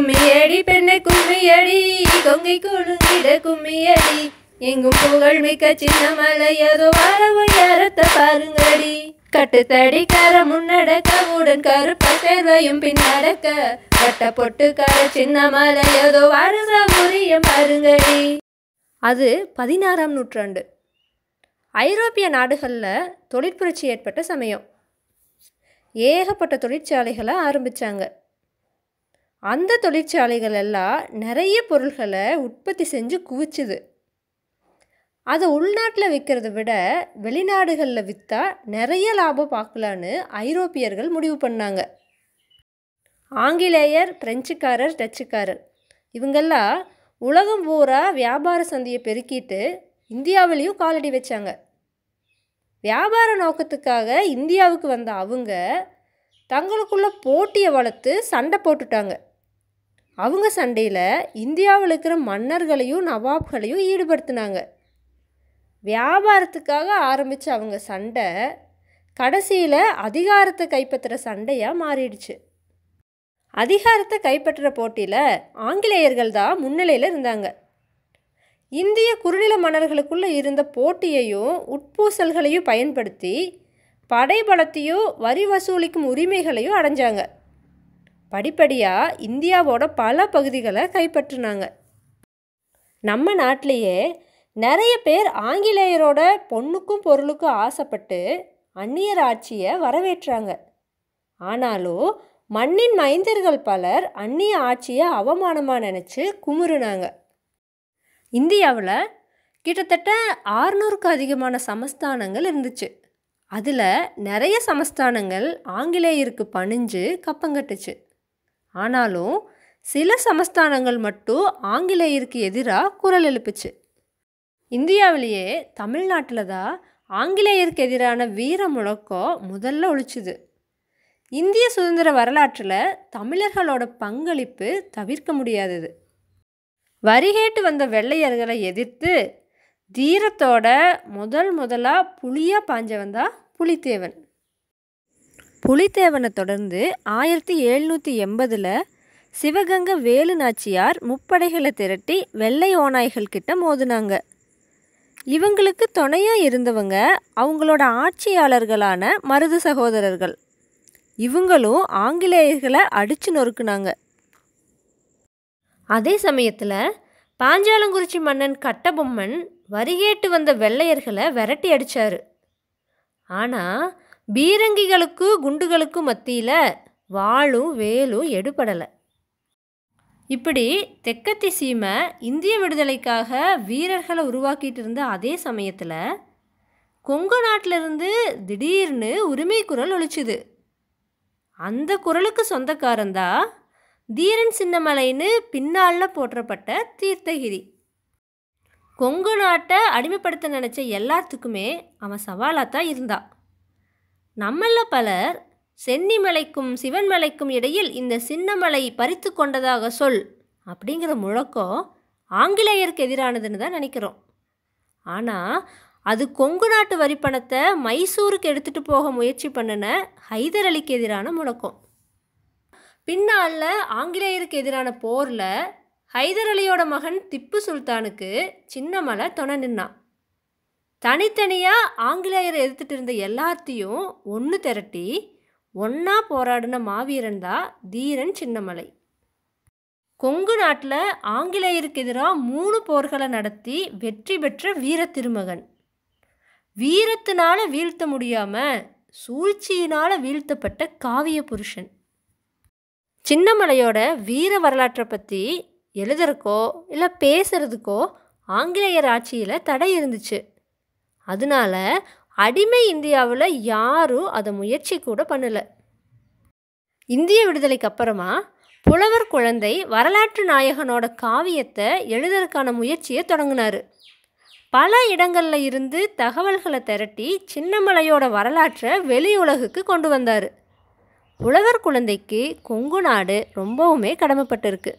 கும்மியடி பெண்ணை கும்மியடி கொங்கை குழுங்கிட கும்மியடி எங்கும் புகழ் மிக்க சின்ன மலை ஏதோ வரவையாரத்தை பாருங்கடி கட்டுத்தடி கர முன்னடக்க உடன் கருப்ப சேர்வையும் பின்னடக்க கட்ட பொட்டு கர சின்ன மலை ஏதோ வரதா உரிய பாருங்கடி அது பதினாறாம் நூற்றாண்டு ஐரோப்பிய நாடுகளில் தொழிற்புரட்சி ஏற்பட்ட சமயம் ஏகப்பட்ட தொழிற்சாலைகளை ஆரம்பித்தாங்க அந்த தொழிற்சாலைகள் எல்லாம் நிறைய பொருள்களை உற்பத்தி செஞ்சு குவிச்சுது அதை உள்நாட்டில் விற்கிறத விட வெளிநாடுகளில் விற்றா நிறைய லாபம் பார்க்கலான்னு ஐரோப்பியர்கள் முடிவு பண்ணாங்க ஆங்கிலேயர் பிரெஞ்சுக்காரர் டச்சுக்காரர் இவங்கெல்லாம் உலகம் பூரா வியாபார சந்தையை பெருக்கிட்டு இந்தியாவிலையும் காலடி வச்சாங்க வியாபார நோக்கத்துக்காக இந்தியாவுக்கு வந்த அவங்க தங்களுக்குள்ள போட்டியை வளர்த்து சண்டை போட்டுட்டாங்க அவங்க சண்டையில் இந்தியாவில் இருக்கிற மன்னர்களையும் நவாப்களையும் ஈடுபடுத்தினாங்க வியாபாரத்துக்காக ஆரம்பித்த அவங்க சண்டை கடைசியில் அதிகாரத்தை கைப்பற்றுற சண்டையாக மாறிடுச்சு அதிகாரத்தை கைப்பற்றுற போட்டியில் ஆங்கிலேயர்கள் தான் முன்னிலையில் இருந்தாங்க இந்திய குறுநில மன்னர்களுக்குள்ளே இருந்த போட்டியையும் உட்பூசல்களையும் பயன்படுத்தி படைபலத்தையும் வரி வசூலிக்கும் உரிமைகளையும் அடைஞ்சாங்க படிப்படியாக இந்தியாவோட பல பகுதிகளை கைப்பற்றினாங்க நம்ம நாட்டிலேயே நிறைய பேர் ஆங்கிலேயரோட பொண்ணுக்கும் பொருளுக்கும் ஆசைப்பட்டு அந்நியர் ஆட்சியை வரவேற்றாங்க ஆனாலும் மண்ணின் மைந்தர்கள் பலர் அந்நிய ஆட்சியை அவமானமாக நினச்சி குமுறினாங்க இந்தியாவில் கிட்டத்தட்ட ஆறுநூறுக்கு அதிகமான சமஸ்தானங்கள் இருந்துச்சு அதில் நிறைய சமஸ்தானங்கள் ஆங்கிலேயருக்கு பணிஞ்சு கப்பங்கட்டுச்சு ஆனாலும் சில சமஸ்தானங்கள் மட்டும் ஆங்கிலேயருக்கு எதிராக குரல் எழுப்புச்சு இந்தியாவிலேயே தமிழ்நாட்டில் தான் ஆங்கிலேயருக்கு எதிரான வீர முழக்கம் முதல்ல ஒழிச்சுது இந்திய சுதந்திர வரலாற்றில் தமிழர்களோட பங்களிப்பு தவிர்க்க முடியாதது வரிகேட்டு வந்த வெள்ளையர்களை எதிர்த்து தீரத்தோட முதல் முதலாக புலியாக பாஞ்சவன் தான் புலித்தேவன் புலித்தேவனை தொடர்ந்து ஆயிரத்தி எழுநூற்றி எண்பதில் சிவகங்க வேலு நாச்சியார் முப்படைகளை திரட்டி வெள்ளை ஓநாய்கள் கிட்ட மோதினாங்க இவங்களுக்கு துணையாக இருந்தவங்க அவங்களோட ஆட்சியாளர்களான மருது சகோதரர்கள் இவங்களும் ஆங்கிலேயர்களை அடித்து நொறுக்குனாங்க அதே சமயத்தில் பாஞ்சாலங்குறிச்சி மன்னன் கட்டபொம்மன் வரிகேட்டு வந்த வெள்ளையர்களை விரட்டி அடித்தார் ஆனால் பீரங்கிகளுக்கு குண்டுகளுக்கு மத்தியில் வாளும் வேலும் எடுபடலை இப்படி தெக்கத்தி சீமை இந்திய விடுதலைக்காக வீரர்களை உருவாக்கிட்டு இருந்த அதே சமயத்தில் கொங்கு நாட்டிலிருந்து திடீர்னு உரிமை குரல் ஒழிச்சுது அந்த குரலுக்கு சொந்தக்காரந்தா தீரன் சின்னமலைன்னு பின்னால் போற்றப்பட்ட தீர்த்தகிரி கொங்கு நாட்டை அடிமைப்படுத்த நினச்ச எல்லாத்துக்குமே அவன் சவாலாக தான் இருந்தான் நம்மள பலர் சென்னிமலைக்கும் சிவன்மலைக்கும் இடையில் இந்த சின்னமலை பறித்து கொண்டதாக சொல் அப்படிங்கிற முழக்கம் ஆங்கிலேயருக்கு எதிரானதுன்னு தான் நினைக்கிறோம் ஆனால் அது கொங்கு நாட்டு வரிப்பணத்தை மைசூருக்கு எடுத்துகிட்டு போக முயற்சி பண்ணின ஹைதர் அலிக்கு எதிரான முழக்கம் பின்னால் ஆங்கிலேயருக்கு எதிரான போரில் ஹைதர் அலியோட மகன் திப்பு சுல்தானுக்கு சின்னமலை துணை நின்னான் தனித்தனியாக ஆங்கிலேயரை எதிர்த்துட்டு இருந்த எல்லாத்தையும் ஒன்று திரட்டி ஒன்றா போராடின மாவீரன் தான் தீரன் சின்னமலை கொங்கு நாட்டில் ஆங்கிலேயருக்கு எதிராக மூணு போர்களை நடத்தி வெற்றி பெற்ற வீர திருமகன் வீரத்தினால் வீழ்த்த முடியாமல் சூழ்ச்சியினால் வீழ்த்தப்பட்ட காவிய புருஷன் சின்னமலையோட வீர வரலாற்றை பற்றி எழுதுறக்கோ இல்லை பேசுகிறதுக்கோ ஆங்கிலேயர் ஆட்சியில் தடை இருந்துச்சு அதனால அடிமை இந்தியாவில் யாரும் அதை முயற்சி கூட பண்ணலை இந்திய விடுதலைக்கு அப்புறமா புலவர் குழந்தை வரலாற்று நாயகனோட காவியத்தை எழுதுறதுக்கான முயற்சியை தொடங்கினார் பல இடங்களில் இருந்து தகவல்களை திரட்டி சின்னமலையோட வரலாற்றை வெளி உலகுக்கு கொண்டு வந்தார் புலவர் குழந்தைக்கு கொங்கு நாடு ரொம்பவுமே கடமைப்பட்டிருக்கு